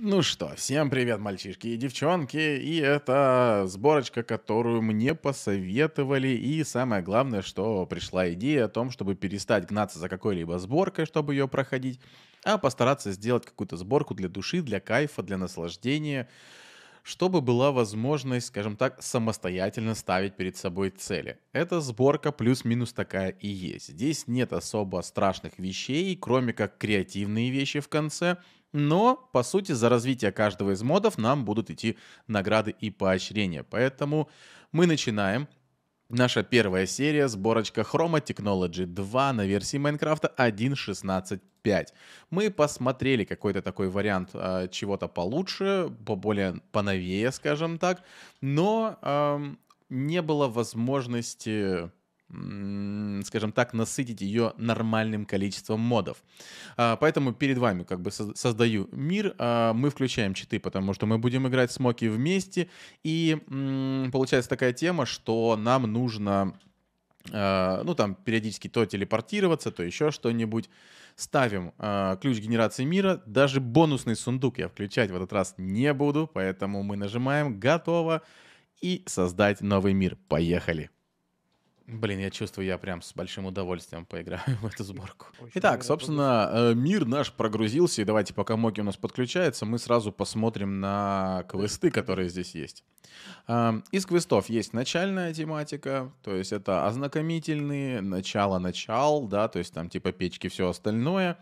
Ну что, всем привет, мальчишки и девчонки. И это сборочка, которую мне посоветовали. И самое главное, что пришла идея о том, чтобы перестать гнаться за какой-либо сборкой, чтобы ее проходить, а постараться сделать какую-то сборку для души, для кайфа, для наслаждения, чтобы была возможность, скажем так, самостоятельно ставить перед собой цели. Эта сборка плюс-минус такая и есть. Здесь нет особо страшных вещей, кроме как креативные вещи в конце – но, по сути, за развитие каждого из модов нам будут идти награды и поощрения. Поэтому мы начинаем. Наша первая серия, сборочка Chroma Technology 2 на версии Майнкрафта 1.16.5. Мы посмотрели какой-то такой вариант э, чего-то получше, поболее, поновее, скажем так, но э, не было возможности скажем так, насытить ее нормальным количеством модов. А, поэтому перед вами как бы создаю мир. А, мы включаем читы, потому что мы будем играть с Моки вместе. И получается такая тема, что нам нужно а, ну там периодически то телепортироваться, то еще что-нибудь. Ставим э, ключ генерации мира, даже бонусный сундук я включать в этот раз не буду, поэтому мы нажимаем «Готово» и создать новый мир. Поехали! Блин, я чувствую, я прям с большим удовольствием поиграю в эту сборку. Итак, собственно, э, мир наш прогрузился, и давайте, пока Моки у нас подключается, мы сразу посмотрим на квесты, которые здесь есть. Э, из квестов есть начальная тематика, то есть это ознакомительные, начало-начал, да, то есть там типа печки, все остальное.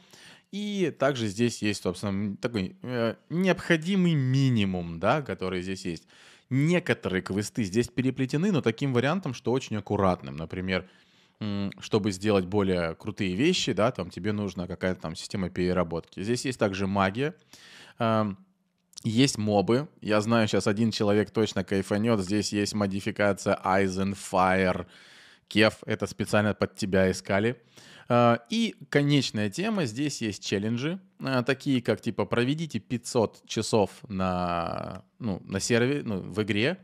И также здесь есть, собственно, такой э, необходимый минимум, да, который здесь есть. Некоторые квесты здесь переплетены, но таким вариантом, что очень аккуратным. Например, чтобы сделать более крутые вещи, да, там тебе нужна какая-то там система переработки. Здесь есть также магия. Эм, есть мобы. Я знаю, сейчас один человек точно кайфанет. Здесь есть модификация Eisenfire. Fire Кев, это специально под тебя искали. А, и конечная тема, здесь есть челленджи, а, такие как типа проведите 500 часов на, ну, на сервере, ну, в игре,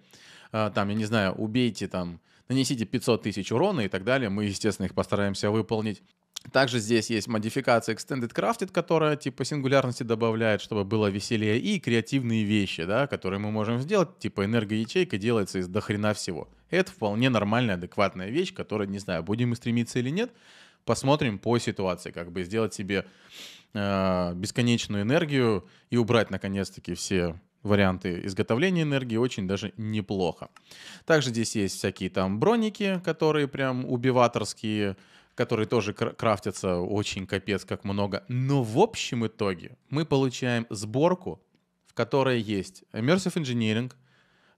а, там, я не знаю, убейте там, нанесите 500 тысяч урона и так далее. Мы, естественно, их постараемся выполнить. Также здесь есть модификация Extended Crafted, которая типа сингулярности добавляет, чтобы было веселее, и креативные вещи, да, которые мы можем сделать, типа энергоячейка делается из дохрена всего. Это вполне нормальная, адекватная вещь, которая, не знаю, будем мы стремиться или нет, посмотрим по ситуации, как бы сделать себе э, бесконечную энергию и убрать наконец-таки все варианты изготовления энергии очень даже неплохо. Также здесь есть всякие там броники, которые прям убиваторские, которые тоже крафтятся очень капец как много. Но в общем итоге мы получаем сборку, в которой есть immersive engineering,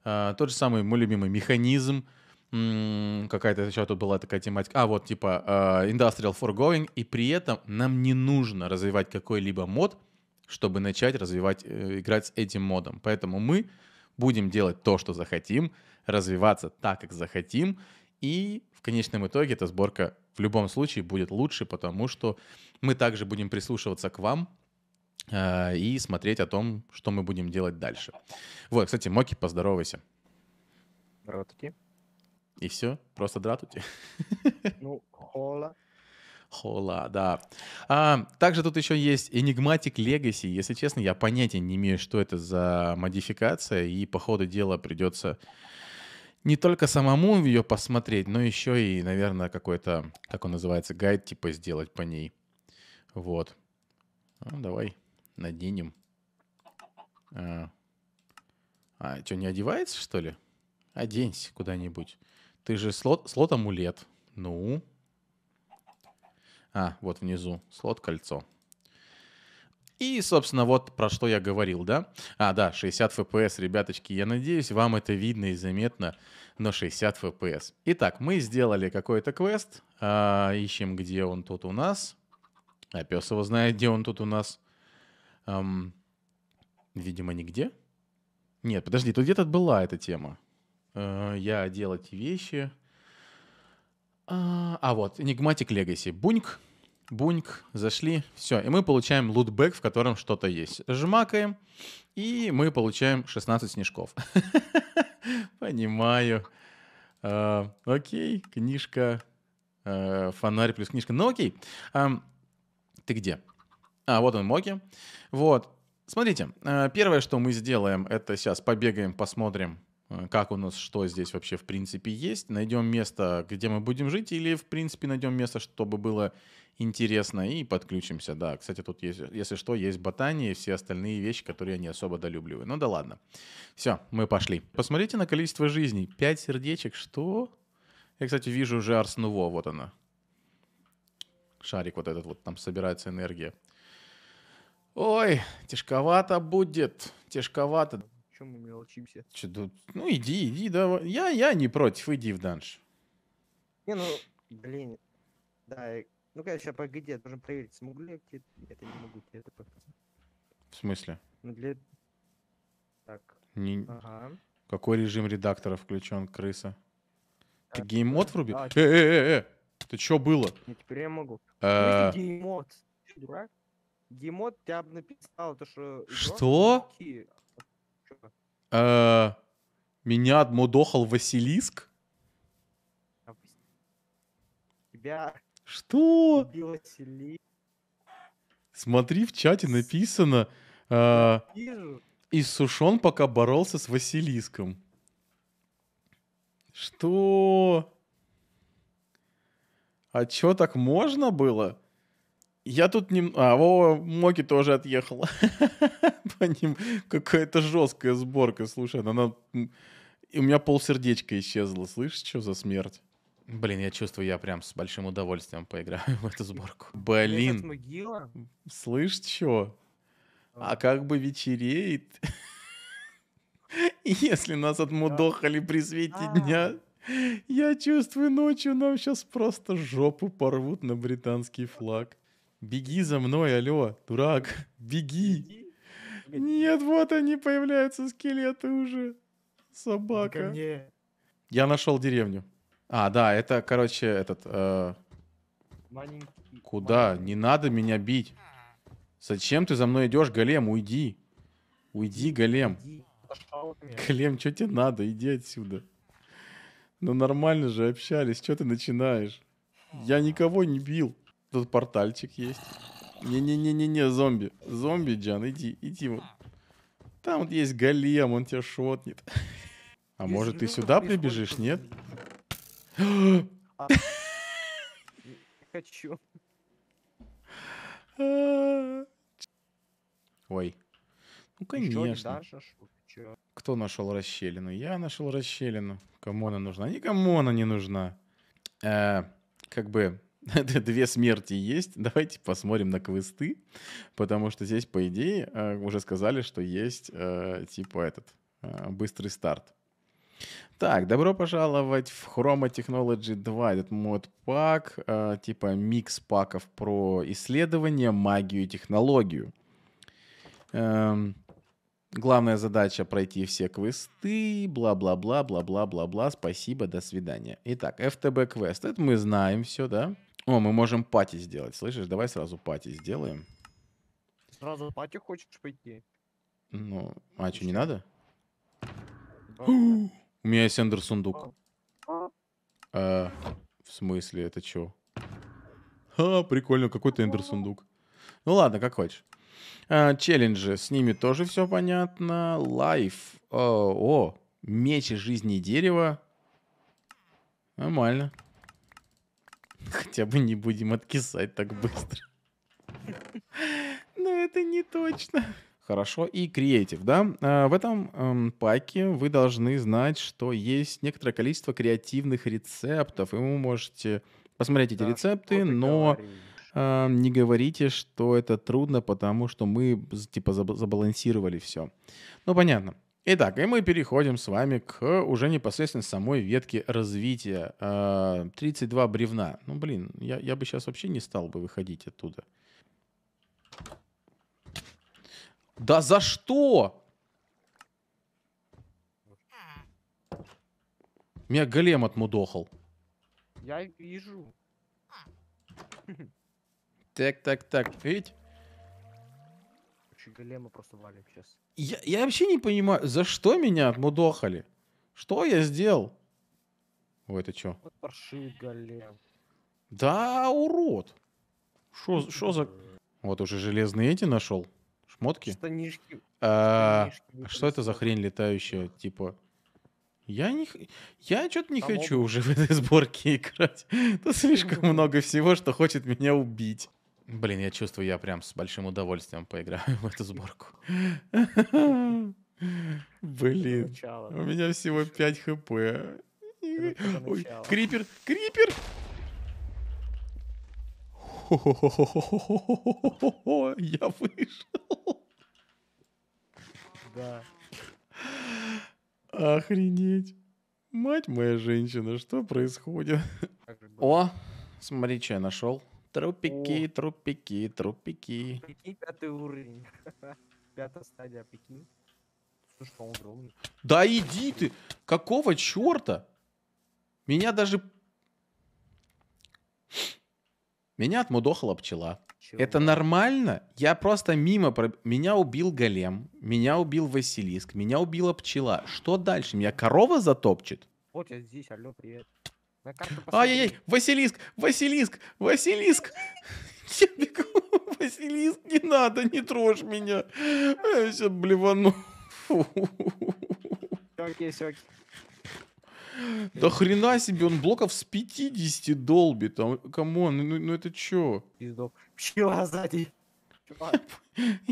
а, тот же самый мой любимый механизм, какая-то еще тут была такая тематика, а вот типа а, industrial foregoing, и при этом нам не нужно развивать какой-либо мод, чтобы начать развивать, э, играть с этим модом. Поэтому мы будем делать то, что захотим, развиваться так, как захотим, и в конечном итоге эта сборка в любом случае будет лучше, потому что мы также будем прислушиваться к вам, а, и смотреть о том, что мы будем делать дальше. Вот, кстати, Моки, поздоровайся. Дратути. И все? Просто дратути? Ну, хола. Хола, да. А, также тут еще есть Enigmatic Legacy. Если честно, я понятия не имею, что это за модификация, и по ходу дела придется не только самому ее посмотреть, но еще и, наверное, какой-то, как он называется, гайд типа сделать по ней. Вот. Ну, давай наденем. А, а что, не одевается, что ли? Оденься куда-нибудь. Ты же слот, слот амулет. Ну. А, вот внизу. Слот кольцо. И, собственно, вот про что я говорил, да? А, да, 60 FPS, ребяточки, я надеюсь, вам это видно и заметно, но 60 FPS. Итак, мы сделали какой-то квест, а, ищем, где он тут у нас. А пес его знает, где он тут у нас. Эм, видимо, нигде. Нет, подожди, тут где-то была эта тема. Э, я делать вещи. А, а вот, Enigmatic Legacy. Буньк. Буньк, зашли, все. И мы получаем лутбэк, в котором что-то есть. Жмакаем, и мы получаем 16 снежков. Понимаю. А, окей, книжка, а, фонарь плюс книжка. Ну окей. А, ты где? А, вот он, Моки. Вот. Смотрите, первое, что мы сделаем, это сейчас побегаем, посмотрим, как у нас что здесь вообще в принципе есть. Найдем место, где мы будем жить, или в принципе найдем место, чтобы было интересно и подключимся. Да, кстати, тут есть, если что, есть ботания и все остальные вещи, которые я не особо долюбливаю. Ну да ладно. Все, мы пошли. Посмотрите на количество жизней. Пять сердечек, что? Я, кстати, вижу уже Арс Нуво, вот она. Шарик вот этот вот, там собирается энергия. Ой, тяжковато будет, тяжковато. Чем мы мелочимся? Че, тут? Ну иди, иди, давай. Я, я не против, иди в данж. Не, ну, блин, да, ну, конечно, по я должен проверить, смогу ли я тебе... Нет, не могу тебе это показать. В смысле? Ну, для... Так. Не... Ага. Какой режим редактора включен, крыса? Ты геймод вруби? Э, Э-э-э! Ты чё было? Я теперь я могу. Э... Ну, геймод. Ты дурак? Геймод тебя написал, то что... Что? Э, меня отмудохал Василиск? А, тебя что? Смотри, в чате написано. Э, а, Иссушен пока боролся с Василиском. Что? А чё, так можно было? Я тут не... А, о, Моки тоже отъехала. По ним какая-то жесткая сборка. Слушай, она... У меня полсердечка исчезло. Слышишь, что за смерть? Блин, я чувствую, я прям с большим удовольствием поиграю в эту сборку. Блин. Могила? Слышь, чё? А как бы вечереет, если нас отмудохали при свете а. дня. Я чувствую, ночью нам сейчас просто жопу порвут на британский флаг. Беги за мной, Алё, дурак, беги. Нет, вот они появляются, скелеты уже. Собака. Я нашел деревню. А, да, это, короче, этот... Э... Маленький, Куда? Маленький. Не надо меня бить. Зачем ты за мной идешь, Голем? Уйди. Уйди, Голем. Иди. Голем, что тебе надо? Иди отсюда. Ну нормально же общались, что ты начинаешь? Я никого не бил. Тут портальчик есть. Не-не-не-не-не, зомби. Зомби, Джан, иди, иди. Вот. Там вот есть голем, он тебя шотнет. А может ты сюда прибежишь, нет? Хочу. Ой. Ну, конечно. А Кто нашел расщелину? Я нашел расщелину. Кому она нужна? Никому она не нужна. Э, как бы две смерти есть. Давайте посмотрим на квесты. Потому что здесь, по идее, э, уже сказали, что есть э, типа этот э, быстрый старт. Так, добро пожаловать в Chroma Technology 2, этот мод-пак, э, типа микс паков про исследование магию и технологию. Эм, главная задача пройти все квесты, бла-бла-бла, бла-бла-бла-бла, спасибо, до свидания. Итак, FTB квест, это мы знаем все, да? О, мы можем пати сделать, слышишь? Давай сразу пати сделаем. Сразу пати хочешь пойти? Ну, а что, не надо? Да. У меня есть эндер сундук. А, в смысле, это что? Ха, прикольно, какой-то эндер сундук. Ну ладно, как хочешь. А, челленджи, с ними тоже все понятно. Лайф. О, а, о, меч жизни дерева. Нормально. Хотя бы не будем откисать так быстро. Но ну, это не точно. Хорошо. И креатив, да? А, в этом эм, паке вы должны знать, что есть некоторое количество креативных рецептов, и вы можете посмотреть эти да, рецепты, но говоришь? А, не говорите, что это трудно, потому что мы типа забалансировали все. Ну, понятно. Итак, и мы переходим с вами к уже непосредственно самой ветке развития. 32 а, бревна. Ну, блин, я, я бы сейчас вообще не стал бы выходить оттуда. Да за что? Меня голем отмудохал. Я вижу. Так, так, так, видите? Голема просто валим сейчас. Я, я вообще не понимаю, за что меня отмудохали? Что я сделал? Ой, это что? Вот паршивый голем. Да, урод. Что за... Э. Вот уже железные эти нашел. Шмотки? Штанишки. А, а что это за хрень летающая? Типа, я не, я что-то не а хочу уже в этой сборке играть. Тут слишком много всего, что хочет меня убить. Блин, я чувствую, я прям с большим удовольствием поиграю в эту сборку. Блин, у меня всего 5 хп. Крипер, крипер! я вышел. Да. Охренеть. Мать моя женщина, что происходит? О, смотри, что я нашел. Трупики, О. трупики, трупики. Прикинь, пятый уровень. Пятая стадия, прикинь. Слушай, он огромный. Да иди ты! Какого черта? Меня даже... Меня отмудохала пчела. Чего? Это нормально? Я просто мимо... Про... Меня убил голем, меня убил Василиск, меня убила пчела. Что дальше? Меня корова затопчет? Вот я здесь, алло, привет. Ай-яй-яй, Василиск, Василиск, Василиск! Я бегу, Василиск, не надо, не трожь меня. Я сейчас блевану. окей, все окей. Да хрена себе, он блоков с 50 долбит. А камон, ну, ну это чё? Пиздок. Пчела сзади.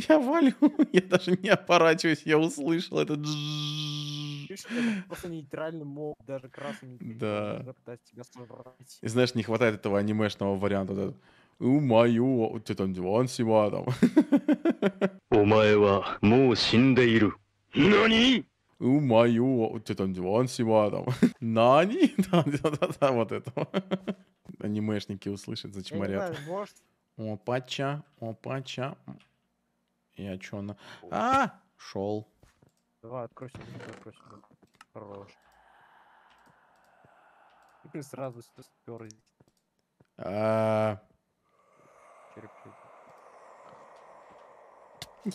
Я валю, я даже не оборачиваюсь, я услышал этот Просто нейтральный моб, даже красный. Да. И знаешь, не хватает этого анимешного варианта. Умаю, вот это диван сима там. Умаева, му синдейру. Нани? у мою, ты там диван сима, там, нани, да, да, да, вот это. Анимешники услышат, зачем зачморят. Опача, опача. Я чё на... А, шел. Давай, откройся, откройся. Хорош. И сразу спер. А.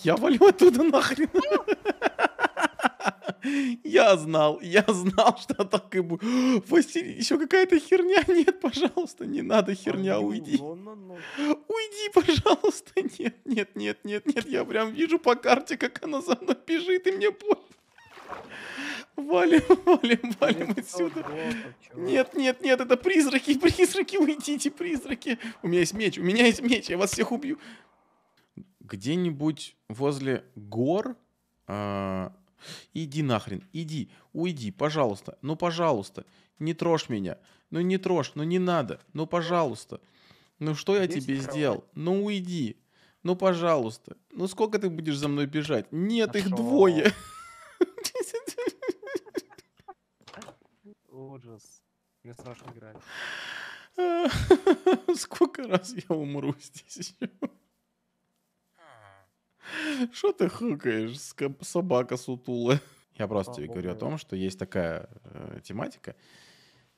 Я валю оттуда нахрен. Я знал, я знал, что так и будет. Василий, еще какая-то херня. Нет, пожалуйста, не надо херня, уйди. Ну, ну, ну. Уйди, пожалуйста. Нет, нет, нет, нет, нет. Я прям вижу по карте, как она за мной бежит, и мне больно. Валим, валим, валим отсюда. Нет, нет, нет, это призраки, призраки, уйдите, призраки. У меня есть меч, у меня есть меч, я вас всех убью. Где-нибудь возле гор а, Иди нахрен, иди, уйди, пожалуйста, ну пожалуйста, не трожь меня, ну не трожь, ну не надо, ну пожалуйста. Ну что я Есть тебе кровать? сделал? Ну уйди, ну пожалуйста, ну сколько ты будешь за мной бежать? Нет, Нашел. их двое. Ужас. Мне страшно играть. Сколько раз я умру здесь еще? Что ты хукаешь, собака сутула? Я просто тебе говорю о том, что есть такая э, тематика.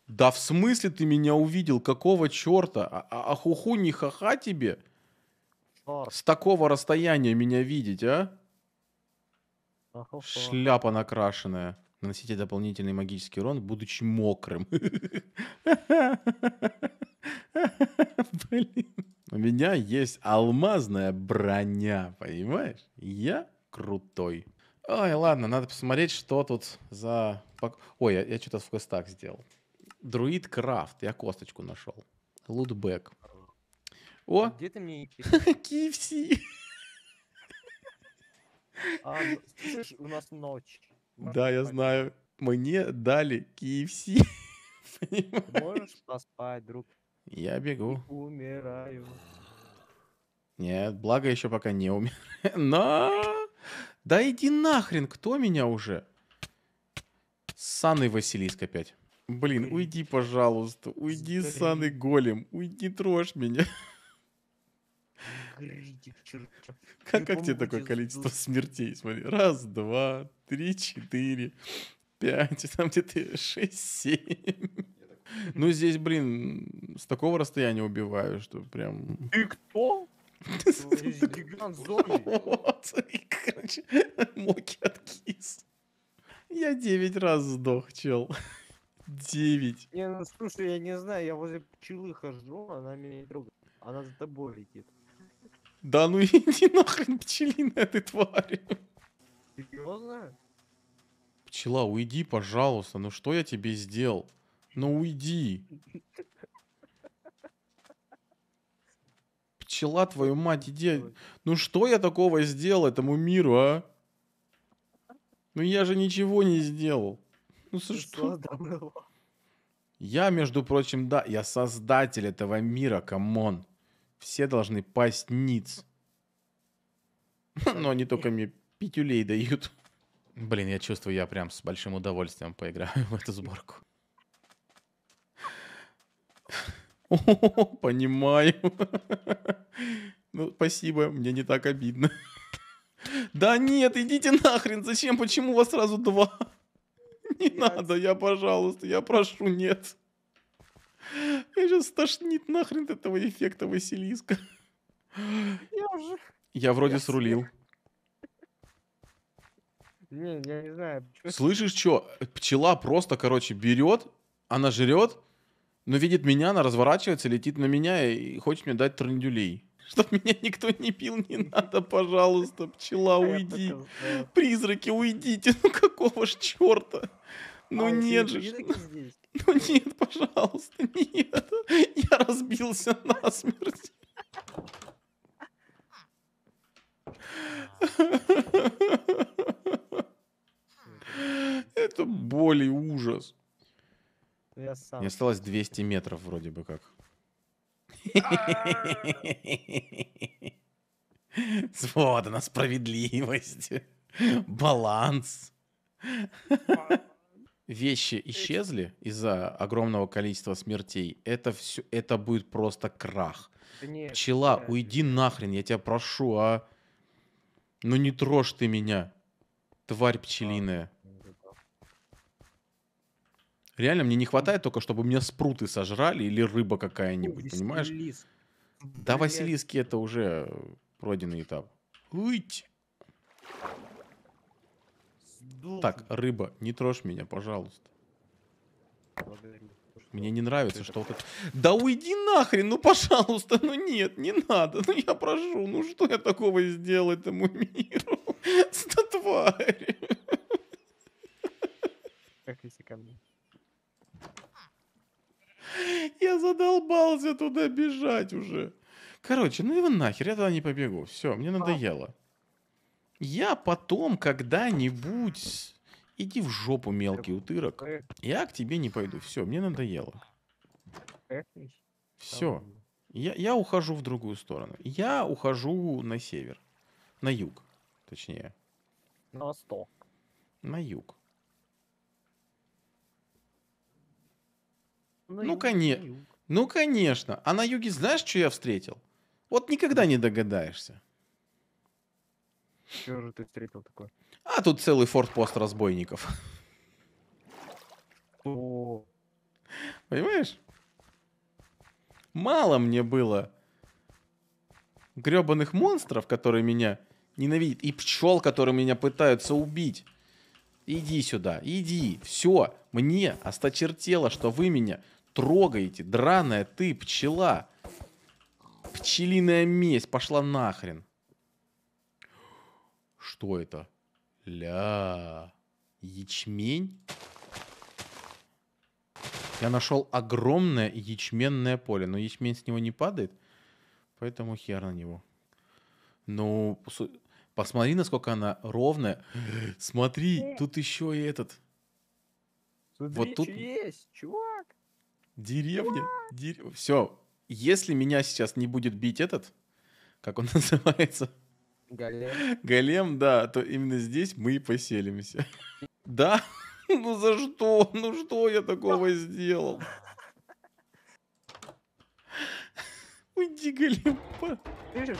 Да в смысле ты меня увидел? Какого черта? А, а, а, хуху не хаха тебе? С такого расстояния меня видеть, а? Шляпа накрашенная. Наносите дополнительный магический урон, будучи мокрым. Блин. У меня есть алмазная броня, понимаешь? Я крутой. Ой, ладно, надо посмотреть, что тут за... Ой, я, я что-то в квестах сделал. Друид Крафт, я косточку нашел. Лутбэк. О! А где ты мне KFC! А, ну, у нас ночь. Да, я знаю. Мне дали KFC. Можешь поспать, друг я бегу. Умираю. Нет, благо еще пока не умираю. Но... Да иди нахрен, кто меня уже? Саны Василиск опять. Блин, уйди, пожалуйста. Уйди, Саны Голем. Уйди, трожь меня. как, как тебе такое количество смертей? Смотри, раз, два, три, четыре, пять, там где-то шесть, семь. Ну, здесь, блин, с такого расстояния убиваю, что прям... Ну, и кто? Гигант зомби. Короче, моки от Я девять раз сдох, чел. Девять. Не, ну слушай, я не знаю, я возле пчелы хожу, она меня не трогает. Она за тобой летит. Да ну иди нахрен, пчелина этой твари. Серьезно? Пчела, уйди, пожалуйста. Ну что я тебе сделал? Но уйди. Пчела, твою мать, иди. Ну что я такого сделал этому миру, а? Ну я же ничего не сделал. Ну со что? Я, между прочим, да, я создатель этого мира, камон. Все должны пасть ниц. Но они только мне пятюлей дают. Блин, я чувствую, я прям с большим удовольствием поиграю в эту сборку понимаю. Ну, спасибо, мне не так обидно. Да нет, идите нахрен, зачем, почему у вас сразу два? Не надо, я, пожалуйста, я прошу, нет. Я сейчас стошнит нахрен от этого эффекта Василиска. Я уже... Я вроде срулил. Не, я не знаю. Слышишь, что? Пчела просто, короче, берет, она жрет, но видит меня, она разворачивается, летит на меня и хочет мне дать трандюлей. Чтоб меня никто не пил, не надо, пожалуйста, пчела, уйди. Призраки, уйдите, ну какого ж черта? Ну а нет же. Ну нет, пожалуйста, нет. Я разбился насмерть. Это боль и ужас я сам. Мне осталось 200 метров вроде бы как. Вот она, справедливость, баланс. Вещи исчезли из-за огромного количества смертей. Это все, это будет просто крах. Пчела, уйди нахрен, я тебя прошу, а. Ну не трожь ты меня, тварь а. пчелиная. Реально мне не хватает только, чтобы меня спруты сожрали или рыба какая-нибудь, Василиск. понимаешь? Да, Василиски это уже э, пройденный этап. Уйти. Так, рыба, не трожь меня, пожалуйста. Мне не нравится, что вот это... Да уйди нахрен, ну пожалуйста, ну нет, не надо, ну я прошу, ну что я такого сделал этому миру? Статварь. Как если ко мне? Я задолбался туда бежать уже. Короче, ну его нахер, я туда не побегу. Все, мне а. надоело. Я потом когда-нибудь... Иди в жопу, мелкий э, утырок. Э. Я к тебе не пойду. Все, мне надоело. Э, Все. Я, я ухожу в другую сторону. Я ухожу на север. На юг, точнее. На восток. На юг. Ну ну, на ну, конечно. Ну, конечно. А на юге знаешь, что я встретил? Вот никогда не догадаешься. Что же ты встретил такое? А тут целый форт-пост разбойников. О. Понимаешь? Мало мне было гребаных монстров, которые меня ненавидят, и пчел, которые меня пытаются убить. Иди сюда, иди. Все, мне осточертело, что вы меня трогаете? Драная ты, пчела. Пчелиная месть пошла нахрен. Что это? Ля. Ячмень? Я нашел огромное ячменное поле, но ячмень с него не падает, поэтому хер на него. Ну, посмотри, насколько она ровная. Смотри, э. тут еще и этот. Смотри, вот тут есть, чувак. Деревня? Дерев... Все. Если меня сейчас не будет бить этот, как он называется? Голем. Голем, да, то именно здесь мы и поселимся. Да? Ну за что? Ну что я такого сделал? Уйди, Голем. Видишь?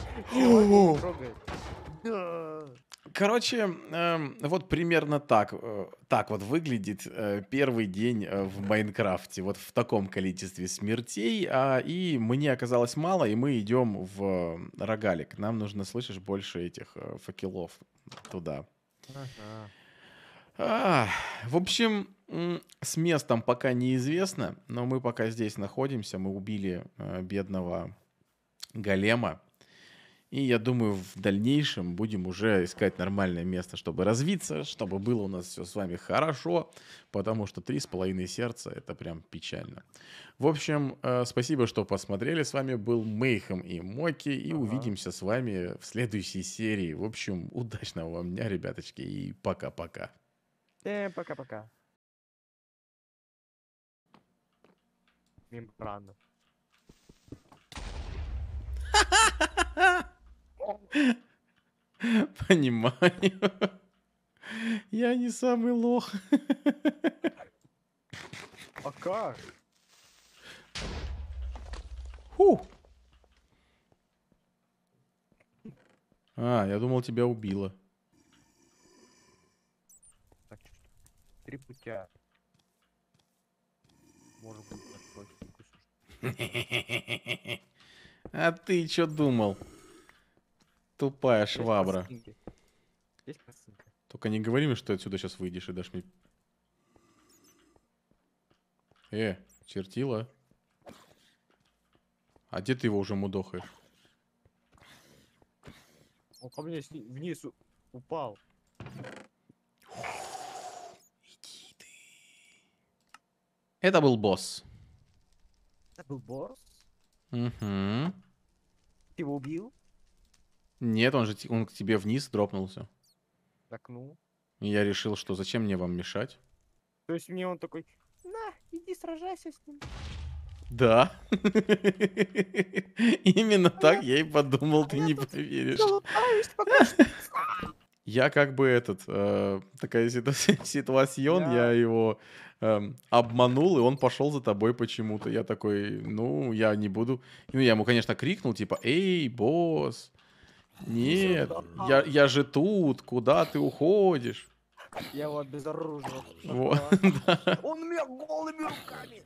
Короче, э, вот примерно так, э, так вот выглядит э, первый день э, в Майнкрафте, вот в таком количестве смертей, а, и мне оказалось мало, и мы идем в рогалик. Нам нужно, слышишь, больше этих э, факелов туда. Ага. А, в общем, с местом пока неизвестно, но мы пока здесь находимся, мы убили э, бедного голема, и я думаю, в дальнейшем будем уже искать нормальное место, чтобы развиться, чтобы было у нас все с вами хорошо, потому что три с половиной сердца — это прям печально. В общем, э, спасибо, что посмотрели. С вами был Мейхем и Моки, и ага. увидимся с вами в следующей серии. В общем, удачного вам дня, ребяточки, и пока-пока. Всем э, пока-пока. Мембрану. -пока. Понимаю. Я не самый лох. А как? Фу. А, я думал, тебя убило. Так, три путя. Может быть, А ты что думал? Тупая швабра. Косынки. Здесь Только не говори мне, что отсюда сейчас выйдешь и дашь мне... Э, чертила. А где ты его уже мудохаешь? Он ко мне вниз упал. Иди ты. Это был босс. Это был босс? Угу. Ты его убил? Нет, он же он к тебе вниз дропнулся. Так ну. я решил, что зачем мне вам мешать. То есть мне он такой, на, иди сражайся с ним. Да. Именно а так я и подумал, а ты не поверишь. Я как бы этот, э, такая ситуацион, yeah. я его э, обманул, и он пошел за тобой почему-то. Я такой, ну, я не буду. Ну, я ему, конечно, крикнул, типа, эй, босс, нет, я, я же тут, куда ты уходишь? Я его обезоружил. Вот. Он меня голыми руками.